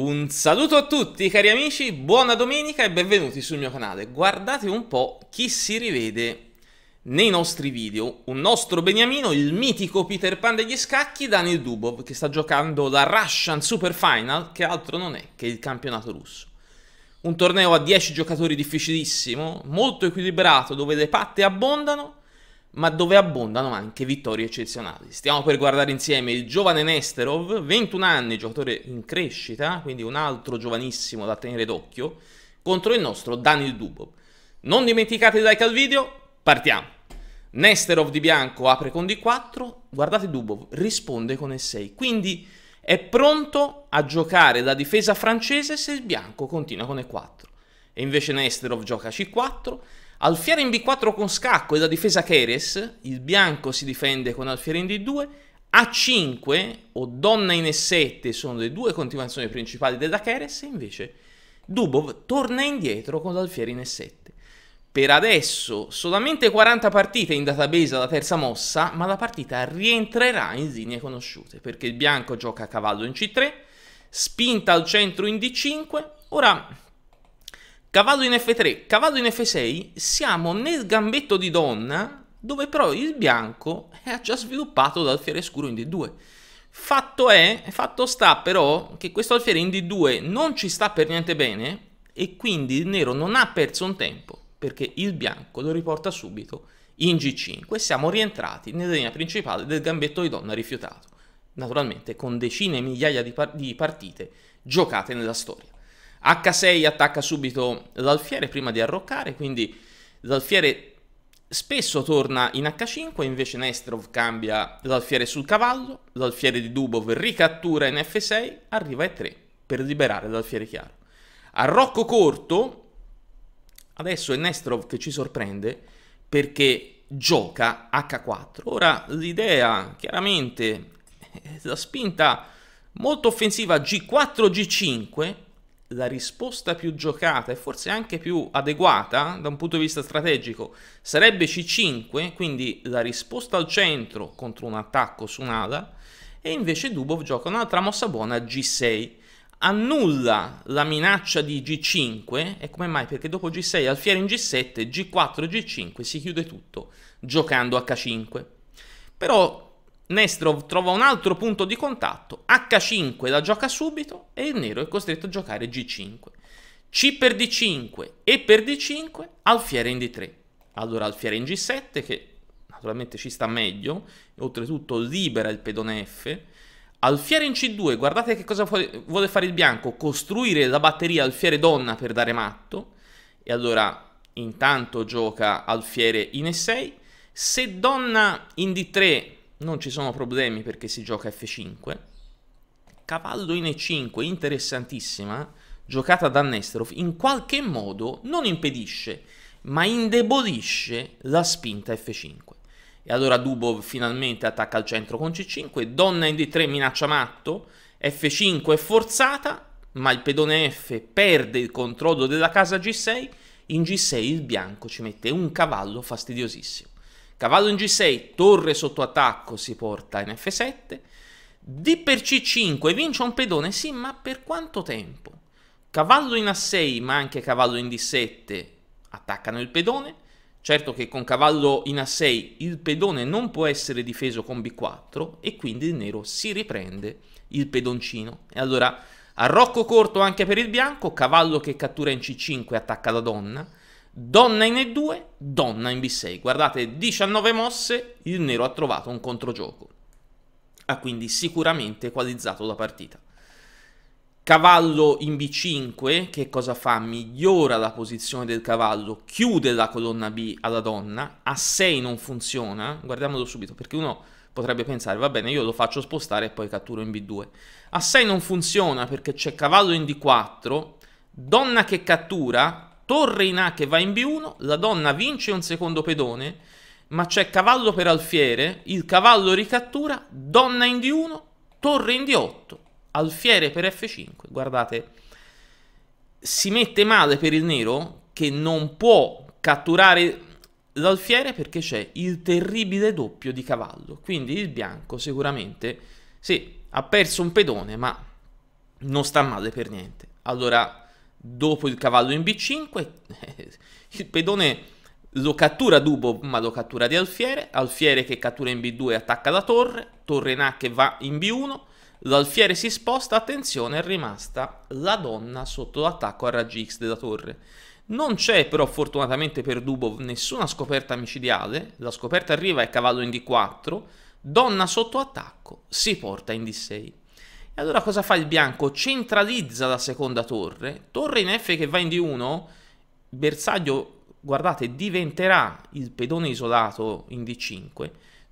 Un saluto a tutti cari amici, buona domenica e benvenuti sul mio canale. Guardate un po' chi si rivede nei nostri video. Un nostro beniamino, il mitico Peter Pan degli scacchi, Daniel Dubov, che sta giocando la Russian Super Final, che altro non è che il campionato russo. Un torneo a 10 giocatori difficilissimo, molto equilibrato, dove le patte abbondano ma dove abbondano anche vittorie eccezionali. Stiamo per guardare insieme il giovane Nesterov, 21 anni, giocatore in crescita, quindi un altro giovanissimo da tenere d'occhio, contro il nostro Danil Dubov. Non dimenticate di like al video, partiamo! Nesterov di bianco apre con D4, guardate Dubov, risponde con E6, quindi è pronto a giocare la difesa francese se il bianco continua con E4. E invece Nesterov gioca C4, Alfiere in B4 con scacco e la difesa Keres, il bianco si difende con alfiere in D2, A5 o donna in E7 sono le due continuazioni principali della Keres, invece Dubov torna indietro con l'alfiere in E7. Per adesso solamente 40 partite in database alla terza mossa, ma la partita rientrerà in linee conosciute, perché il bianco gioca a cavallo in C3, spinta al centro in D5, ora Cavallo in F3, cavallo in F6, siamo nel gambetto di donna dove però il bianco è già sviluppato l'alfiere scuro in D2. Fatto è, fatto sta però che questo alfiere in D2 non ci sta per niente bene e quindi il nero non ha perso un tempo perché il bianco lo riporta subito in G5 e siamo rientrati nella linea principale del gambetto di donna rifiutato, naturalmente con decine e migliaia di, par di partite giocate nella storia. H6 attacca subito l'alfiere prima di arroccare, quindi l'alfiere spesso torna in H5, invece Nestrov cambia l'alfiere sul cavallo, l'alfiere di Dubov ricattura in F6, arriva E3 per liberare l'alfiere chiaro. Arrocco corto, adesso è Nestrov che ci sorprende perché gioca H4. Ora l'idea, chiaramente, la spinta molto offensiva G4-G5 la risposta più giocata e forse anche più adeguata da un punto di vista strategico sarebbe C5, quindi la risposta al centro contro un attacco su un'ala, e invece Dubov gioca un'altra mossa buona G6. Annulla la minaccia di G5 e come mai? Perché dopo G6 alfiere in G7, G4 e G5 si chiude tutto giocando H5. Però Nestrov trova un altro punto di contatto, H5 la gioca subito e il nero è costretto a giocare G5. C per D5 e per D5 alfiere in D3. Allora alfiere in G7 che naturalmente ci sta meglio, oltretutto libera il pedone F. Alfiere in C2, guardate che cosa vuole fare il bianco, costruire la batteria alfiere donna per dare matto. E allora intanto gioca alfiere in E6. Se donna in D3 non ci sono problemi perché si gioca F5. Cavallo in E5, interessantissima, giocata da Nesterov, in qualche modo non impedisce, ma indebolisce la spinta F5. E allora Dubov finalmente attacca al centro con C5, donna in D3 minaccia matto, F5 è forzata, ma il pedone F perde il controllo della casa G6, in G6 il bianco ci mette un cavallo fastidiosissimo. Cavallo in G6, torre sotto attacco, si porta in F7. D per C5, vince un pedone, sì, ma per quanto tempo? Cavallo in A6, ma anche cavallo in D7, attaccano il pedone. Certo che con cavallo in A6 il pedone non può essere difeso con B4 e quindi il nero si riprende il pedoncino. E allora arrocco corto anche per il bianco, cavallo che cattura in C5 attacca la donna, Donna in E2, donna in B6. Guardate, 19 mosse, il nero ha trovato un controgioco. Ha quindi sicuramente equalizzato la partita. Cavallo in B5, che cosa fa? Migliora la posizione del cavallo, chiude la colonna B alla donna, A6 non funziona, guardiamolo subito, perché uno potrebbe pensare, va bene, io lo faccio spostare e poi catturo in B2. A6 non funziona perché c'è cavallo in D4, donna che cattura, torre in A che va in B1, la donna vince un secondo pedone, ma c'è cavallo per alfiere, il cavallo ricattura, donna in D1, torre in D8, alfiere per F5. Guardate, si mette male per il nero che non può catturare l'alfiere perché c'è il terribile doppio di cavallo. Quindi il bianco sicuramente, sì, ha perso un pedone, ma non sta male per niente. Allora dopo il cavallo in B5, il pedone lo cattura Dubo, ma lo cattura di Alfiere, Alfiere che cattura in B2 attacca la torre, torre in A che va in B1, l'Alfiere si sposta, attenzione, è rimasta la donna sotto l'attacco a raggi X della torre. Non c'è però fortunatamente per Dubov nessuna scoperta micidiale, la scoperta arriva e cavallo in D4, donna sotto attacco si porta in D6. E allora cosa fa il bianco? Centralizza la seconda torre, torre in F che va in D1, bersaglio, guardate, diventerà il pedone isolato in D5,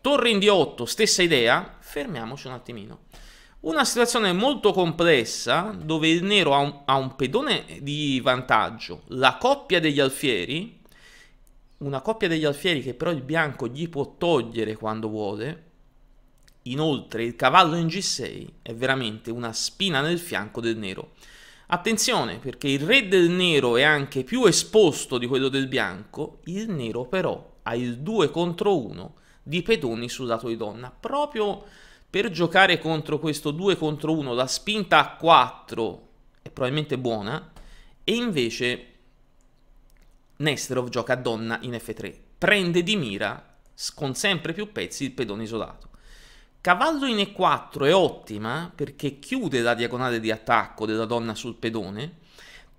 torre in D8, stessa idea, fermiamoci un attimino. Una situazione molto complessa dove il nero ha un, ha un pedone di vantaggio, la coppia degli alfieri, una coppia degli alfieri che però il bianco gli può togliere quando vuole, Inoltre il cavallo in G6 è veramente una spina nel fianco del nero. Attenzione perché il re del nero è anche più esposto di quello del bianco, il nero però ha il 2 contro 1 di pedoni sul lato di donna. Proprio per giocare contro questo 2 contro 1 la spinta a 4 è probabilmente buona e invece Nesterov gioca a donna in F3, prende di mira con sempre più pezzi il pedone isolato. Cavallo in E4 è ottima perché chiude la diagonale di attacco della donna sul pedone.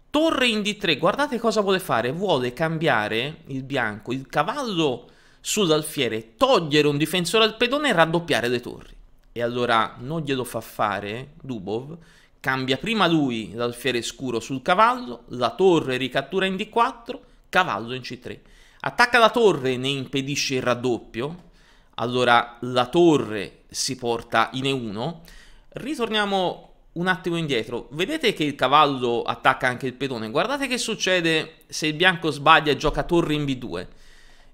Torre in D3, guardate cosa vuole fare, vuole cambiare il bianco, il cavallo sull'alfiere, togliere un difensore al pedone e raddoppiare le torri. E allora non glielo fa fare Dubov, cambia prima lui l'alfiere scuro sul cavallo, la torre ricattura in D4, cavallo in C3. Attacca la torre, e ne impedisce il raddoppio, allora la torre si porta in E1. Ritorniamo un attimo indietro, vedete che il cavallo attacca anche il pedone, guardate che succede se il bianco sbaglia e gioca torre in B2.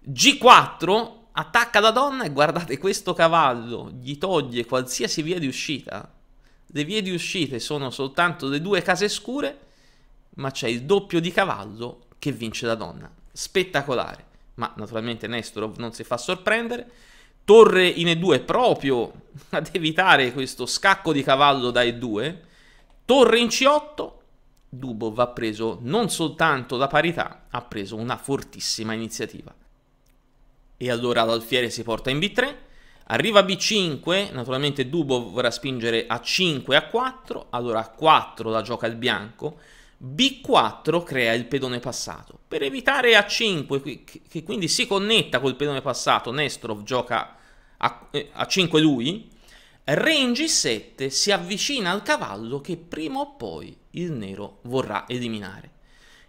G4 attacca la donna e guardate questo cavallo gli toglie qualsiasi via di uscita. Le vie di uscita sono soltanto le due case scure, ma c'è il doppio di cavallo che vince la donna. Spettacolare, ma naturalmente Nestorov non si fa sorprendere torre in E2 proprio ad evitare questo scacco di cavallo da E2, torre in C8, Dubov ha preso non soltanto la parità, ha preso una fortissima iniziativa. E allora l'alfiere si porta in B3, arriva B5, naturalmente Dubov vorrà spingere a 5 a 4, allora a 4 la gioca il bianco, B4 crea il pedone passato. Per evitare A5, che quindi si connetta col pedone passato, Nestrov gioca a, 5 eh, lui, Re in G7 si avvicina al cavallo che prima o poi il nero vorrà eliminare.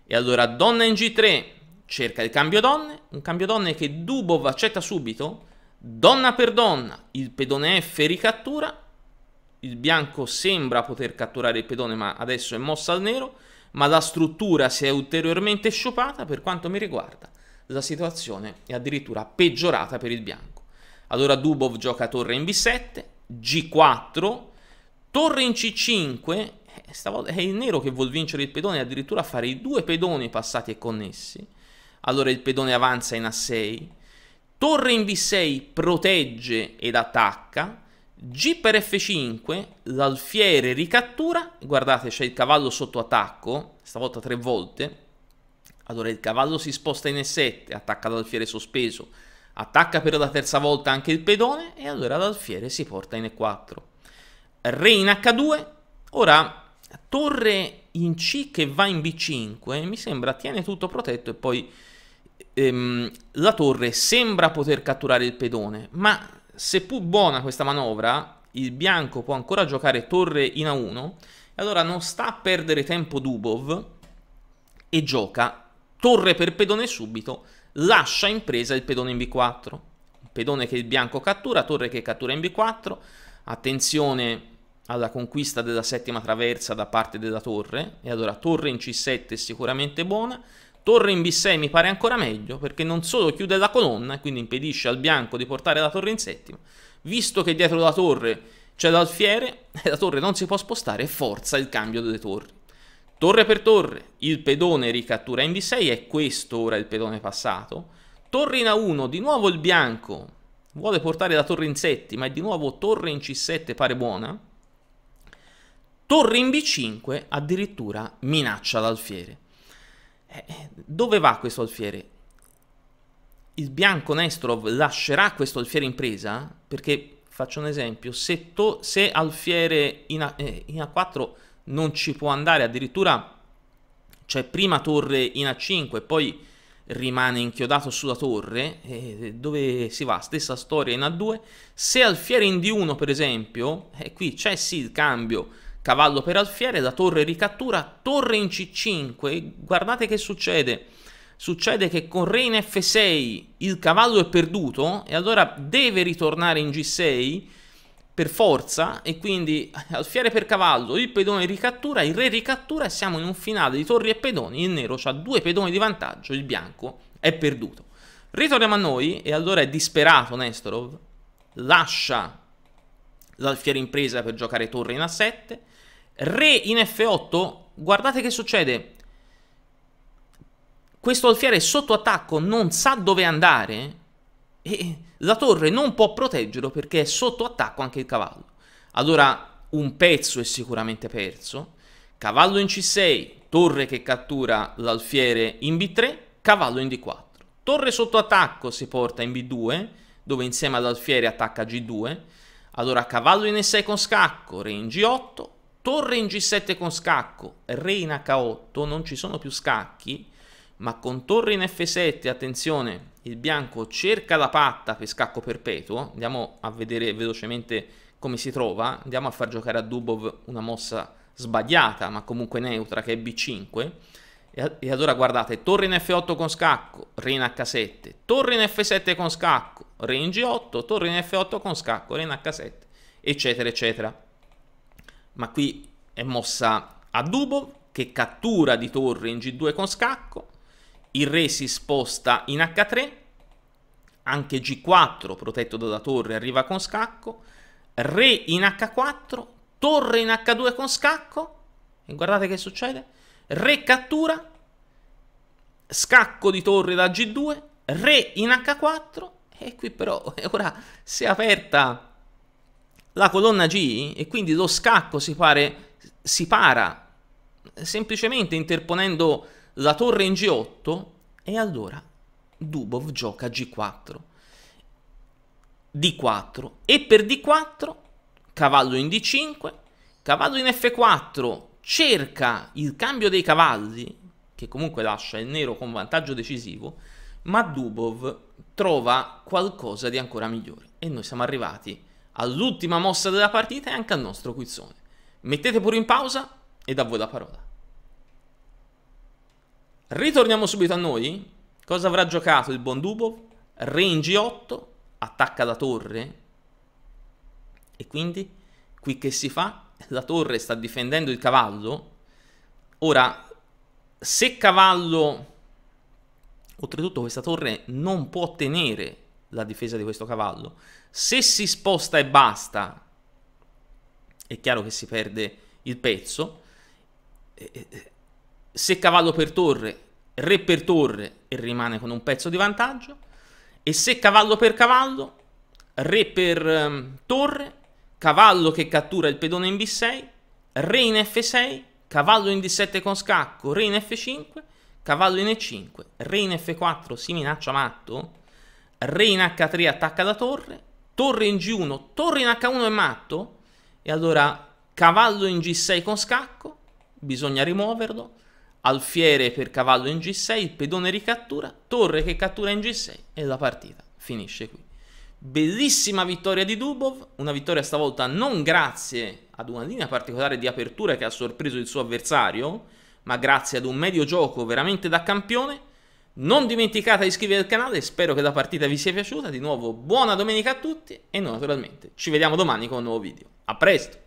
E allora donna in G3 cerca il cambio donne, un cambio donne che Dubov accetta subito, donna per donna, il pedone F ricattura, il bianco sembra poter catturare il pedone ma adesso è mossa al nero, ma la struttura si è ulteriormente sciupata, per quanto mi riguarda la situazione è addirittura peggiorata per il bianco. Allora Dubov gioca a torre in B7, G4, torre in C5, eh, stavolta è il nero che vuol vincere il pedone, addirittura fare i due pedoni passati e connessi, allora il pedone avanza in A6, torre in B6 protegge ed attacca, G per F5, l'alfiere ricattura, guardate c'è il cavallo sotto attacco, stavolta tre volte, allora il cavallo si sposta in E7, attacca l'alfiere sospeso, attacca per la terza volta anche il pedone e allora l'alfiere si porta in E4. Re in H2, ora torre in C che va in B5, mi sembra tiene tutto protetto e poi ehm, la torre sembra poter catturare il pedone, ma seppur buona questa manovra, il bianco può ancora giocare torre in A1, e allora non sta a perdere tempo Dubov e gioca torre per pedone subito, lascia in presa il pedone in B4. pedone che il bianco cattura, torre che cattura in B4, attenzione alla conquista della settima traversa da parte della torre, e allora torre in C7 è sicuramente buona, Torre in B6 mi pare ancora meglio perché non solo chiude la colonna e quindi impedisce al bianco di portare la torre in settima, visto che dietro la torre c'è l'alfiere e la torre non si può spostare forza il cambio delle torri. Torre per torre, il pedone ricattura in B6, è questo ora il pedone passato. Torre in A1, di nuovo il bianco vuole portare la torre in settima e di nuovo torre in C7 pare buona. Torre in B5 addirittura minaccia l'alfiere. Eh, eh, dove va questo alfiere? Il bianco Nestrov lascerà questo alfiere in presa? Perché, faccio un esempio, se, to, se alfiere in, A, eh, in A4 non ci può andare, addirittura c'è cioè prima torre in A5 e poi rimane inchiodato sulla torre, eh, dove si va? Stessa storia in A2. Se alfiere in D1, per esempio, e eh, qui c'è sì il cambio cavallo per alfiere, la torre ricattura, torre in c5 guardate che succede. Succede che con re in f6 il cavallo è perduto e allora deve ritornare in g6 per forza e quindi alfiere per cavallo, il pedone ricattura, il re ricattura e siamo in un finale di torri e pedoni, il nero ha due pedoni di vantaggio, il bianco è perduto. Ritorniamo a noi e allora è disperato Nestorov, lascia l'alfiere in presa per giocare torre in a7, Re in F8, guardate che succede. Questo alfiere è sotto attacco non sa dove andare e la torre non può proteggerlo perché è sotto attacco anche il cavallo. Allora un pezzo è sicuramente perso. Cavallo in C6, torre che cattura l'alfiere in B3, cavallo in D4. Torre sotto attacco si porta in B2, dove insieme all'alfiere attacca G2. Allora cavallo in E6 con scacco, re in G8, torre in G7 con scacco, re in H8, non ci sono più scacchi, ma con torre in F7, attenzione, il bianco cerca la patta per scacco perpetuo, andiamo a vedere velocemente come si trova, andiamo a far giocare a Dubov una mossa sbagliata, ma comunque neutra, che è B5, e allora guardate, torre in F8 con scacco, re in H7, torre in F7 con scacco, re in G8, torre in F8 con scacco, re in H7, eccetera, eccetera ma qui è mossa a Dubov che cattura di torre in G2 con scacco, il re si sposta in H3, anche G4 protetto da torre arriva con scacco, re in H4, torre in H2 con scacco, e guardate che succede, re cattura, scacco di torre da G2, re in H4, e qui però ora si è aperta la colonna G e quindi lo scacco si, pare, si para semplicemente interponendo la torre in G8 e allora Dubov gioca G4, D4 e per D4 cavallo in D5, cavallo in F4 cerca il cambio dei cavalli che comunque lascia il nero con vantaggio decisivo, ma Dubov trova qualcosa di ancora migliore e noi siamo arrivati all'ultima mossa della partita e anche al nostro quizzone. Mettete pure in pausa e da voi la parola. Ritorniamo subito a noi. Cosa avrà giocato il buon Dubov? Re in G8, attacca la torre. E quindi, qui che si fa? La torre sta difendendo il cavallo. Ora, se cavallo... Oltretutto questa torre non può tenere la difesa di questo cavallo. Se si sposta e basta, è chiaro che si perde il pezzo. Se cavallo per torre, re per torre e rimane con un pezzo di vantaggio. E se cavallo per cavallo, re per um, torre, cavallo che cattura il pedone in b6, re in f6, cavallo in d7 con scacco, re in f5, cavallo in e5, re in f4 si minaccia matto re in h3 attacca la torre, torre in g1, torre in h1 è matto, e allora cavallo in g6 con scacco, bisogna rimuoverlo, alfiere per cavallo in g6, il pedone ricattura, torre che cattura in g6 e la partita finisce qui. Bellissima vittoria di Dubov, una vittoria stavolta non grazie ad una linea particolare di apertura che ha sorpreso il suo avversario, ma grazie ad un medio gioco veramente da campione, non dimenticate di iscrivervi al canale, spero che la partita vi sia piaciuta, di nuovo buona domenica a tutti e noi naturalmente ci vediamo domani con un nuovo video. A presto!